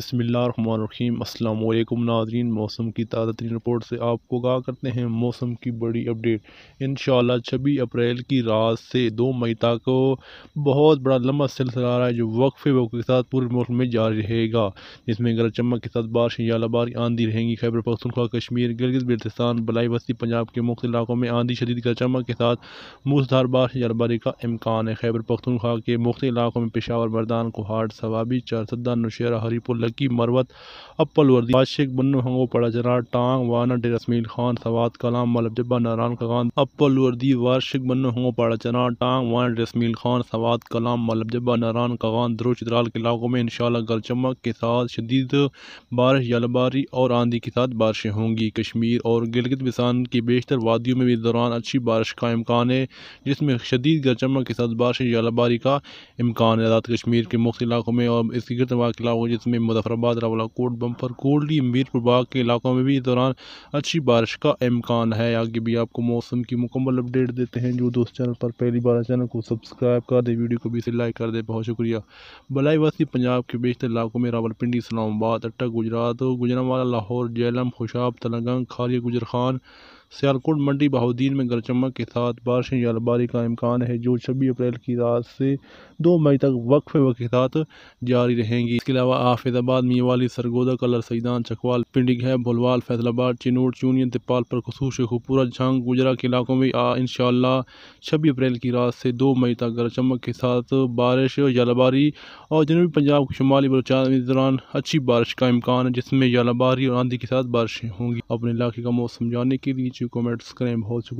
बसमीम असल नाजरीन मौसम की ताज़ा तरीन रिपोर्ट से आपको आगाह करते हैं मौसम की बड़ी अपडेट इन छब्बीस अप्रैल की रात से दो मई तक बहुत बड़ा लंबा सिलसिला आ रहा है जो वक्फे वक्फे के साथ पूरे मुल्क में जारी रहेगा जिसमें गरज चमक के साथ बारिश या आंधी रहेंगी खैबर पख्तनख्वा कश्मीर गिलगित बिल्तिस्तान बलाई वस्ती पंजाब के मुख्त इलाकों में आंधी शदीद गरज चमक के साथ मूसधार बारिश या का इम्कान है खैबर पख्तनख्वा के मुख्त इलाकों में पेशावर मरदान कुहाड़ सवाबी चारसदा नौशहरा हरीपुर की मरवत अपल वर्दी आशिक बन्नू हंगो पड़ा जरा टांग वाना डे डेरसमील खान सवाद कलाम मलब जब्बा नारायण खान अपल वर्दी वार्षिक बन्नू हंगो पड़ा जरा टांग वाना डे डेरसमील खान सवाद कलाम मलब जब्बा नारायण खान ध्रुव चित्राल के इलाकों में इंशाल्लाह चमक के साथ शदीद बारिश जलबारी और आंधी के साथ बारिशें होंगी कश्मीर और गिलगित बिसान की बेशतर वादियों में भी इस दौरान अच्छी बारिश का इम्कान है जिसमें शदीद चमक के साथ बारिश जलबारी का इम्कान है आजाद कश्मीर के मुख्त इलाकों में और इसके गर्द इलाकों जिसमें रावला कोट बम्पर कोल्डी मीरपुर प्रभाग के इलाकों में भी इस दौरान अच्छी बारिश का इम्कान है आगे भी आपको मौसम की मुकम्मल अपडेट देते हैं जो दोस्त चैनल पर पहली बार चैनल को सब्सक्राइब कर दे वीडियो को भी इसे लाइक कर दे बहुत शुक्रिया बलाई वसी पंजाब के बेशतर इलाकों में रावलपिंडी इस्लामाबाद अट्टा गुजरात गुजरावाला लाहौर जैलम खुशाब तेलंगान खाली गुजर खान सियालकोट मंडी बहाउद्दीन में गरज चमक के साथ बारिश या बर्फबारी का इम्कान है जो छब्बीस अप्रैल की रात से दो मई तक वक्फ वक्त के साथ जारी रहेंगी इसके अलावा आफिजाबाद मियावाली सरगोदा कलर सईदान चकवाल पिंडी है भोलवाल फैसलाबाद चिनोट चूनियन तिपाल पर खसूस शेखपुरा झंग गुजरा के इलाकों में इन शाह छब्बीस अप्रैल की रात से दो मई तक गरज चमक के साथ बारिश जलाबारी और जनूबी पंजाब के शुमाली बलोचान इस दौरान अच्छी बारिश का इम्कान है जिसमें जलाबारी और आंधी के साथ बारिशें होंगी अपने इलाके का मौसम जानने के लिए चुका मैं सब्सक्राइब हो चुका